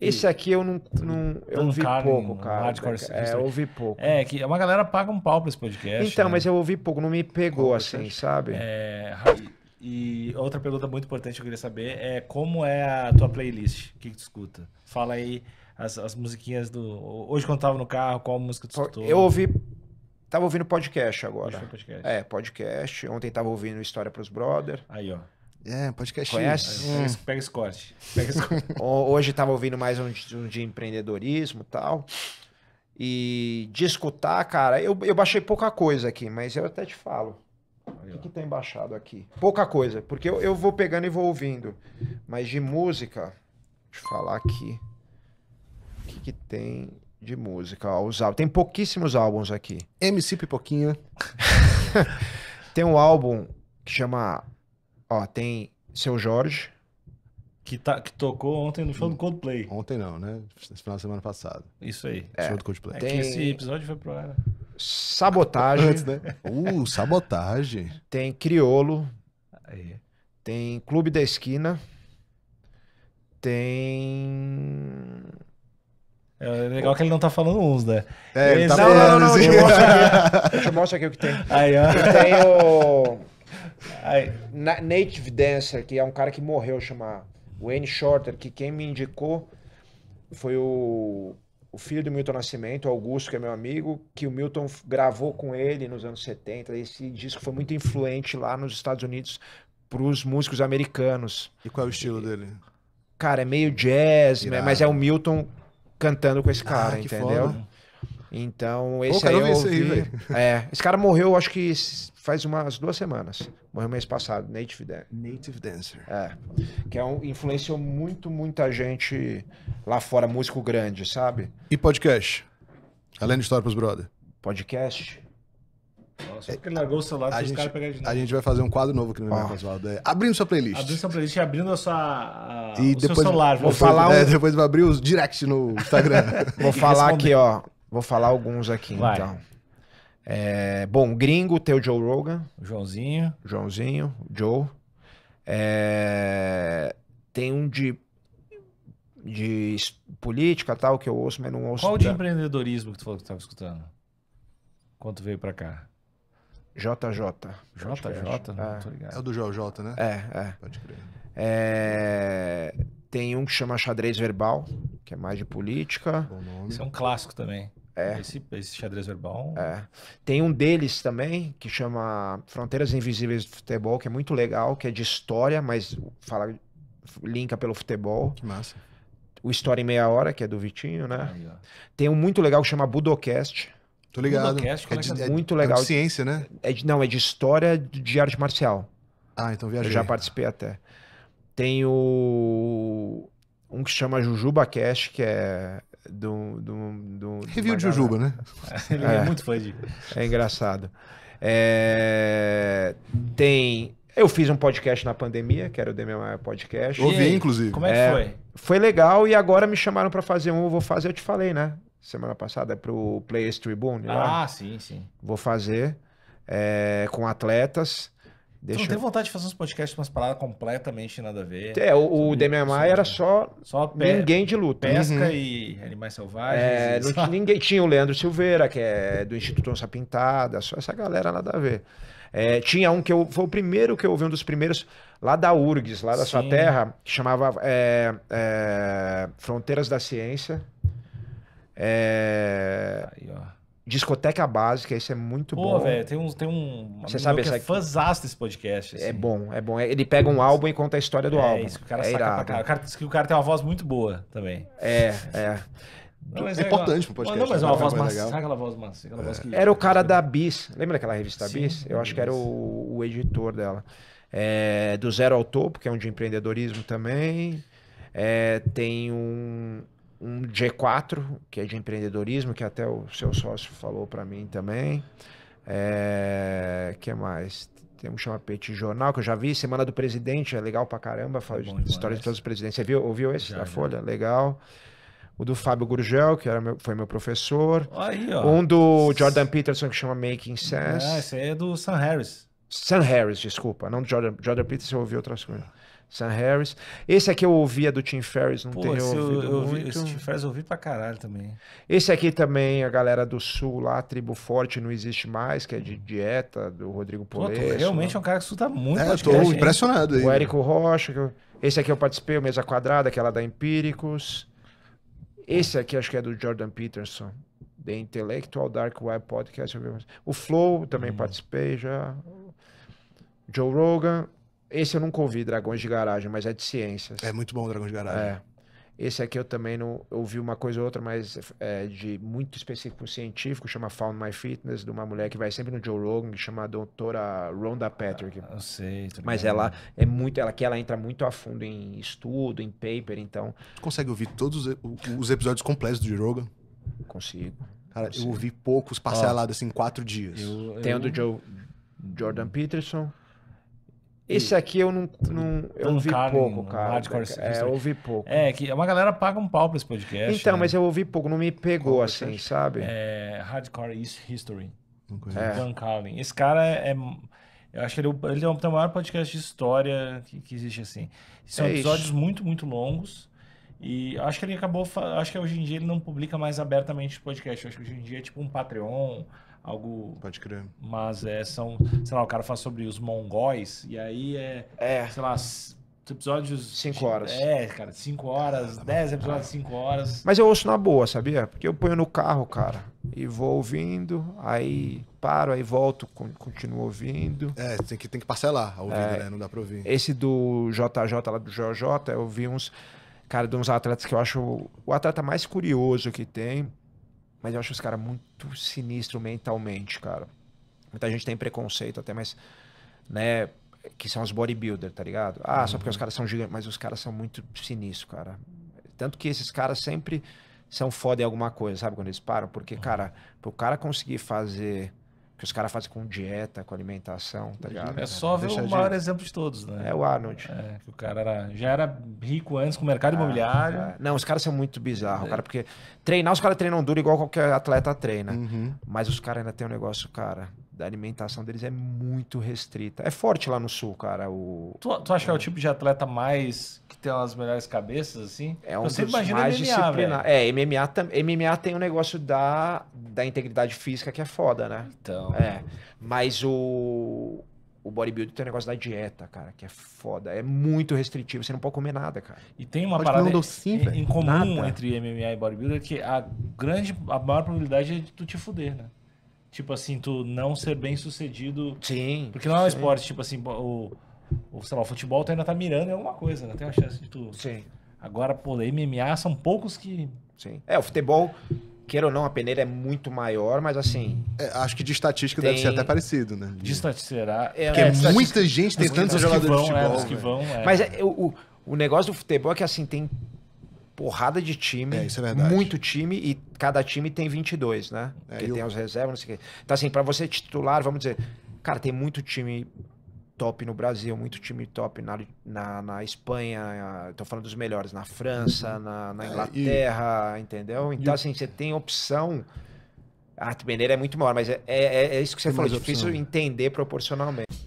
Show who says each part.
Speaker 1: Esse aqui eu não, não eu ouvi pouco, cara. Hardcore, é, eu ouvi pouco.
Speaker 2: É, que uma galera paga um pau pra esse podcast. Então, né? mas
Speaker 1: eu ouvi pouco, não me pegou assim, sabe?
Speaker 2: É, e outra pergunta muito importante que eu queria saber é como é a tua playlist? O que, que tu escuta? Fala aí as, as musiquinhas do. Hoje quando tava no carro, qual música tu escutou? Eu ouvi Tava ouvindo
Speaker 1: podcast agora. Podcast. É, podcast. Ontem tava ouvindo História pros brothers Aí, ó. É, podcast. Conhece? Hum. Pega esse corte. Pega esse corte. Hoje estava ouvindo mais um de, um de empreendedorismo e tal. E de escutar, cara, eu, eu baixei pouca coisa aqui, mas eu até te falo. o que, que, tem baixado aqui? Pouca coisa, porque eu, eu vou pegando e vou ouvindo. Mas de música, deixa eu falar aqui. O que, que tem de música? Ó, os Tem pouquíssimos álbuns aqui. MC Pipoquinha. tem um álbum
Speaker 2: que chama Ó, tem seu Jorge. Que, tá, que tocou ontem no show do Coldplay. Ontem não, né? Esse final de semana passado. Isso aí. É. Show do Coldplay. É tem... esse episódio foi pro ar. Né? Sabotagem. Antes, né? Uh, sabotagem. Tem Criolo. Aí.
Speaker 1: Tem Clube da Esquina.
Speaker 2: Tem. É legal que ele não tá falando uns, né? É, ele tá falando, não, eu aqui, deixa eu mostrar aqui o que tem. Aí, ó. Tem
Speaker 1: o. Na, Native Dancer, que é um cara que morreu, chama Wayne Shorter, que quem me indicou foi o, o filho do Milton Nascimento, Augusto, que é meu amigo, que o Milton gravou com ele nos anos 70. Esse disco foi muito influente lá nos Estados Unidos para os músicos americanos. E qual é o estilo dele? Cara, é meio jazz, mas é o Milton cantando com esse ah, cara, ah, entendeu? Foda. Então, esse Pô, aí eu vi, aí, é, esse cara morreu, acho que faz umas duas semanas. Morreu mês passado, Native, Dancer Native Dancer. É, que é um, influenciou muito, muita gente lá fora, músico grande, sabe? E podcast? Além de História pros
Speaker 2: Brother. Podcast? Nossa, porque ele largou o celular, a gente, cara pegar de novo. A gente vai fazer um quadro novo aqui no Memória Oswaldo. É, abrindo sua playlist. Abrindo sua playlist e abrindo a sua, a, e o depois, seu celular. Vou, falar... É, um... É, depois
Speaker 1: vai abrir os directs no Instagram. vou falar aqui, ó. Vou falar alguns aqui, Vai. então. É, bom, gringo, teu Joe Rogan. Joãozinho. Joãozinho, Joe. É, tem um de, de política tal que eu ouço, mas não ouço. Qual de
Speaker 2: empreendedorismo que tu falou que tu estava escutando? Quanto veio para cá? JJ. JJ, é, é. não tô ligado. É o do JJ, né? É, é. Pode crer.
Speaker 1: É... Tem um que chama Xadrez Verbal, que é mais de política.
Speaker 2: Esse é um clássico também. É. Esse, esse
Speaker 1: xadrez verbal. É. Tem um deles também, que chama Fronteiras Invisíveis do Futebol, que é muito legal, que é de história, mas fala, linka pelo futebol. Que massa. O História em Meia Hora, que é do Vitinho, né? Aí, Tem um muito legal que chama Budocast. Tô ligado. Budocast, é, de, é, muito legal. É de é? É é ciência, né? É de, não, é de história de arte marcial. Ah, então viajei. Eu já participei até. Tem o um que chama Jujuba Cash, que é do, do, do Review de Jujuba, né? Ele é, é muito fã de. É engraçado. É, tem. Eu fiz um podcast na pandemia, que era o DMMA Podcast. Ouvi, inclusive. Como é que é, foi? Foi legal e agora me chamaram para fazer um. vou fazer, eu te falei, né? Semana passada, é pro Players Tribune. Né? Ah, lá. sim, sim. Vou fazer é, com atletas. Deixa então, eu... tem
Speaker 2: vontade de fazer uns podcasts, umas paradas completamente nada a ver. É,
Speaker 1: o, o DMMI era só, né? só pe... ninguém de luta. Pesca uhum.
Speaker 2: e animais selvagens. É,
Speaker 1: não, ninguém tinha o Leandro Silveira, que é do Instituto Onça Pintada, só essa galera nada a ver. É, tinha um que eu, foi o primeiro que eu ouvi, um dos primeiros, lá da URGS, lá da Sim. sua terra, que chamava é, é, Fronteiras da Ciência. É... Aí, ó. Discoteca Básica, isso é muito Pô, bom. Pô, velho,
Speaker 2: tem um, tem um Você sabe, que é fãzaço desse podcast. É assim. É bom, é bom. Ele pega um
Speaker 1: álbum e conta a história do é, álbum. Isso, o cara é irado. pra
Speaker 2: O cara diz que o cara tem uma voz muito boa também. É, é. Não, é, é importante pro podcast. Não, mas né? é uma é voz massa. Sabe aquela voz massa? Aquela é. voz que... Era o cara da
Speaker 1: Bis. Lembra daquela revista Sim, Bis? Eu acho que era o, o editor dela. É, do Zero ao Topo, que é um de empreendedorismo também. É, tem um um G4, que é de empreendedorismo, que até o seu sócio falou para mim também. É, que mais? Tem um chama Petit Jornal, que eu já vi, Semana do Presidente, é legal pra caramba, é fala é de histórias de todos os presidentes. Você viu, ouviu esse? Já, da Folha? Já. Legal. O do Fábio Gurgel, que era meu, foi meu professor. Aí, ó. Um do Jordan Peterson, que chama Making Sense. Ah, esse
Speaker 2: aí é do Sam Harris.
Speaker 1: Sam Harris, desculpa, não Jordan, Jordan Peterson, eu ouvi outras coisas. Sam Harris. Esse aqui eu ouvia é do Tim Ferriss, não tenho ouvido eu, eu muito. Ouvi, esse Tim
Speaker 2: Ferriss eu ouvi pra caralho também.
Speaker 1: Esse aqui também, a galera do Sul lá, Tribo Forte Não Existe Mais, que é de hum. dieta, do Rodrigo Polesso. Pô, realmente
Speaker 2: é um cara que escuta muito. É, eu tô gente. impressionado aí. O Érico Rocha. Eu...
Speaker 1: Esse aqui eu participei, o Mesa Quadrada, que é lá da Empíricos. Esse aqui acho que é do Jordan Peterson. The Intellectual Dark Web Podcast. O Flow também hum. participei já. Joe Rogan. Esse eu nunca ouvi, Dragões de Garagem, mas é de ciências. É muito bom Dragões de Garagem. É. Esse aqui eu também não ouvi uma coisa ou outra, mas é de muito específico científico, chama Found My Fitness, de uma mulher que vai sempre no Joe Rogan, que chama a doutora Rhonda Patrick. Ah, eu sei, Mas bem. ela é muito, ela que ela entra muito a fundo em estudo, em paper, então.
Speaker 2: Tu consegue ouvir todos os, os episódios completos do Joe Rogan? Consigo. Cara, consigo. eu ouvi poucos parcelados assim, em quatro dias. Eu, eu... Tem o do Joe
Speaker 1: Jordan Peterson.
Speaker 2: Esse aqui eu não, então, não eu então ouvi pouco, cara. Hardcore, é, eu ouvi pouco. É, que uma galera paga um pau pra esse podcast. Então, né? mas eu
Speaker 1: ouvi pouco, não me pegou assim, sabe?
Speaker 2: É, Hardcore History. É. Van Carlin. Esse cara é, é. Eu acho que ele, é ele é o maior podcast de história que, que existe assim. São é episódios isso. muito, muito longos. E acho que ele acabou. Acho que hoje em dia ele não publica mais abertamente podcast. Eu acho que hoje em dia é tipo um Patreon algo. Pode crer. Mas é, são, sei lá, o cara fala sobre os mongóis, e aí é, é. sei lá, episódios. 5 horas. É, cara, 5 horas, 10 episódios, 5 horas.
Speaker 1: Mas eu ouço na boa, sabia? Porque eu ponho no carro, cara, e vou ouvindo, aí paro, aí volto, continuo ouvindo. É, tem que, tem que parcelar a ouvida, é, né? Não dá pra ouvir. Esse do JJ lá do JJ, eu vi uns. Cara, de uns atletas que eu acho o atleta mais curioso que tem mas eu acho os caras muito sinistro mentalmente, cara. Muita gente tem preconceito até, mas. Né? Que são os bodybuilder, tá ligado? Ah, uhum. só porque os uhum. caras são gigantes. Mas os caras são muito sinistros, cara. Tanto que esses caras sempre são foda em alguma coisa, sabe? Quando eles param. Porque, uhum. cara, pro cara conseguir fazer que os caras fazem com dieta, com alimentação, tá é ligado? É só ver o maior de...
Speaker 2: exemplo de todos, né? É o Arnold.
Speaker 1: É, que o cara era, já era rico antes com o mercado ah, imobiliário. É. Não, os caras são muito bizarros, é. cara, porque treinar, os caras treinam duro igual qualquer atleta treina. Uhum. Mas os caras ainda tem um negócio, cara da alimentação deles é muito restrita. É forte lá no sul, cara. O, tu, tu acha o... que é o tipo de atleta mais que tem as melhores cabeças, assim? É um Eu mais disciplinados. disciplinar. É, MMA, tam... MMA tem o um negócio da, da integridade física que é foda, né? Então. É. Mas o, o bodybuilding tem o um negócio da dieta, cara, que é foda. É muito restritivo, você não pode comer nada, cara. E tem uma pode parada um docinho, em, em comum nada.
Speaker 2: entre MMA e bodybuilder que a grande, a maior probabilidade é de tu te fuder, né? tipo assim, tu não ser bem sucedido. Sim. Porque não é um sim. esporte, tipo assim, o, o, sei lá, o futebol tu ainda tá mirando em alguma coisa, né? Tem uma chance de tu. Sim. Agora, pô,
Speaker 1: MMA são poucos que. Sim. É, o futebol, queira ou não, a peneira é muito maior, mas assim. É, acho que de estatística tem... deve ser até parecido, né? De, estatística será. É, Porque é, muita gente tem tantos jogadores de é, futebol. Né? Vão, é. mas é, o, o negócio do futebol é que assim, tem porrada de time. É, isso é verdade. Muito time e cada time tem 22, né? É, Porque eu... tem as reservas, não sei o quê. Então, assim, para você titular, vamos dizer, cara, tem muito time top no Brasil, muito time top na, na, na Espanha, estou falando dos melhores, na França, na, na Inglaterra, é, e... entendeu? Então, e... assim, você tem opção. A peneira é muito maior, mas é, é, é isso que você tem falou, difícil opção. entender proporcionalmente.